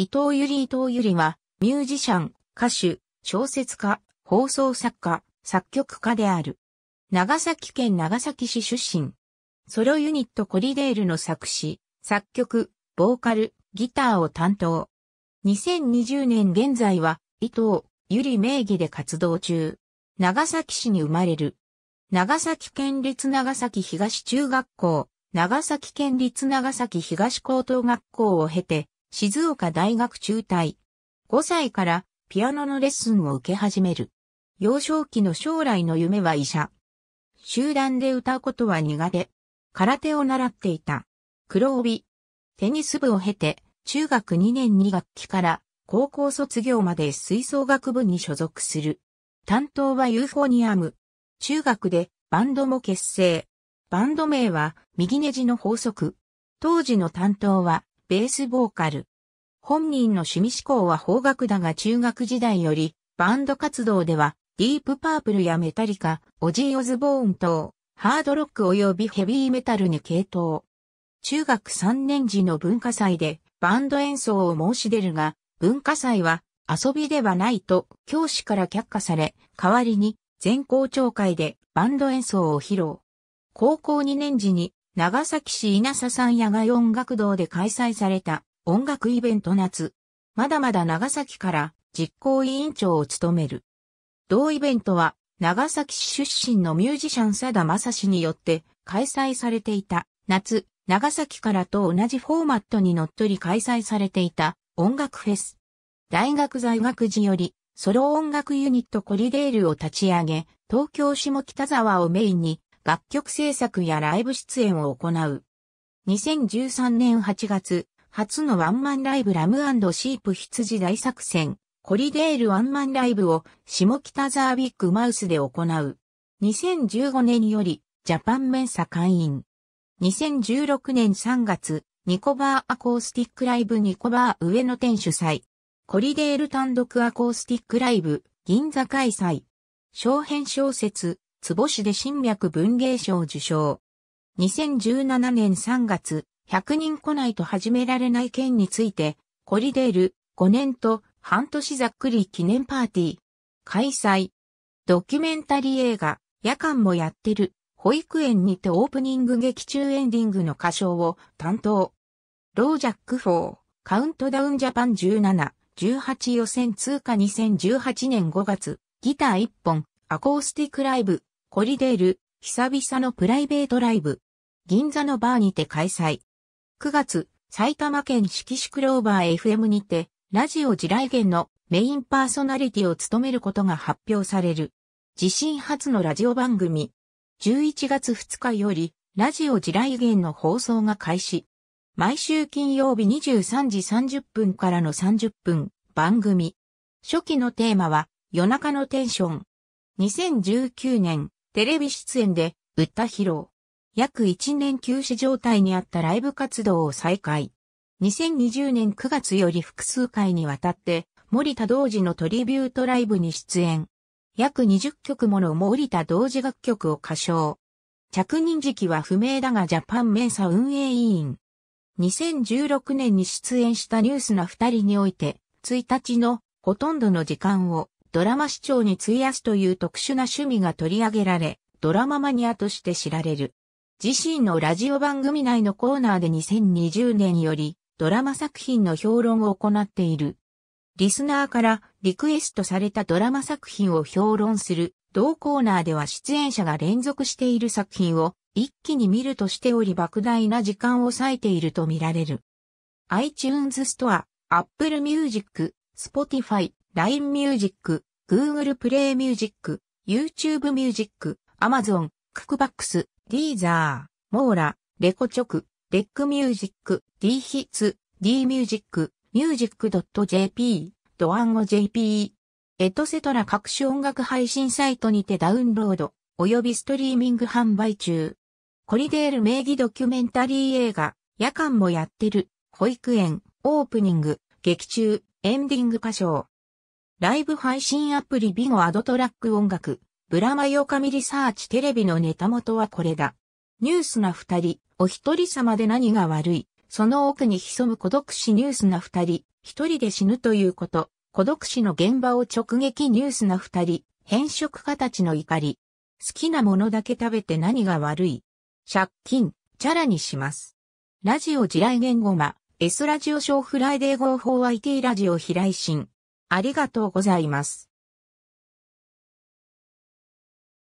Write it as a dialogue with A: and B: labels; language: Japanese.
A: 伊藤ゆり伊藤ゆりは、ミュージシャン、歌手、小説家、放送作家、作曲家である。長崎県長崎市出身。ソロユニットコリデールの作詞、作曲、ボーカル、ギターを担当。2020年現在は、伊藤、ゆり名義で活動中。長崎市に生まれる。長崎県立長崎東中学校、長崎県立長崎東高等学校を経て、静岡大学中退。5歳からピアノのレッスンを受け始める。幼少期の将来の夢は医者。集団で歌うことは苦手。空手を習っていた。黒帯。テニス部を経て、中学2年2学期から高校卒業まで吹奏楽部に所属する。担当はユーフォニアム。中学でバンドも結成。バンド名は右ネジの法則。当時の担当はベースボーカル。本人の趣味思考は邦楽だが中学時代より、バンド活動では、ディープパープルやメタリカ、オジー・オズボーン等、ハードロック及びヘビーメタルに傾倒。中学3年時の文化祭で、バンド演奏を申し出るが、文化祭は遊びではないと教師から却下され、代わりに全校長会でバンド演奏を披露。高校2年時に長崎市稲佐山野外音楽堂で開催された音楽イベント夏。まだまだ長崎から実行委員長を務める。同イベントは長崎市出身のミュージシャン佐田正史によって開催されていた夏、長崎からと同じフォーマットにのっとり開催されていた音楽フェス。大学在学時よりソロ音楽ユニットコリデールを立ち上げ、東京下北沢をメインに楽曲制作やライブ出演を行う。2013年8月、初のワンマンライブラムシープ羊大作戦、コリデールワンマンライブを下北沢ビッグマウスで行う。2015年よりジャパンメンサ会員。2016年3月、ニコバーアコースティックライブニコバー上野店主催。コリデール単独アコースティックライブ銀座開催。小編小説、坪市で新脈文芸賞受賞。2017年3月、100人来ないと始められない件について、コリデール5年と半年ざっくり記念パーティー。開催。ドキュメンタリー映画、夜間もやってる、保育園にてオープニング劇中エンディングの歌唱を担当。ロージャック4、カウントダウンジャパン17、18予選通過2018年5月、ギター1本、アコースティックライブ、コリデール、久々のプライベートライブ、銀座のバーにて開催。9月、埼玉県四季市クローバー FM にて、ラジオ地雷原のメインパーソナリティを務めることが発表される。自身初のラジオ番組。11月2日より、ラジオ地雷原の放送が開始。毎週金曜日23時30分からの30分、番組。初期のテーマは、夜中のテンション。2019年テレビ出演で、歌披露。約1年休止状態にあったライブ活動を再開。2020年9月より複数回にわたって、森田同時のトリビュートライブに出演。約20曲もの森田同時楽曲を歌唱。着任時期は不明だがジャパンメンサ運営委員。2016年に出演したニュースな2人において、1日のほとんどの時間をドラマ視聴に費やすという特殊な趣味が取り上げられ、ドラママニアとして知られる。自身のラジオ番組内のコーナーで2020年よりドラマ作品の評論を行っている。リスナーからリクエストされたドラマ作品を評論する同コーナーでは出演者が連続している作品を一気に見るとしており莫大な時間を割いていると見られる。iTunes ストア、Apple Music、Spotify、LINE ュージック、Google イミュージック、i c YouTube ュージック、Amazon、クックバックス、ディーザー、モーラ、レコチョク、レックミュージック、D ヒッツ、D ミュージック、ミュージック .jp、ドアンゴ JP、エトセトラ各種音楽配信サイトにてダウンロード、及びストリーミング販売中。コリデール名義ドキュメンタリー映画、夜間もやってる、保育園、オープニング、劇中、エンディング歌唱。ライブ配信アプリビゴアドトラック音楽、ブラマヨカミリサーチテレビのネタ元はこれだ。ニュースな二人、お一人様で何が悪い、その奥に潜む孤独死ニュースな二人、一人で死ぬということ、孤独死の現場を直撃ニュースな二人、変色形の怒り。好きなものだけ食べて何が悪い。借金、チャラにします。ラジオ地雷言語マ、S ラジオショーフライデー合法 IT ラジオ平井新。ありがとうございます。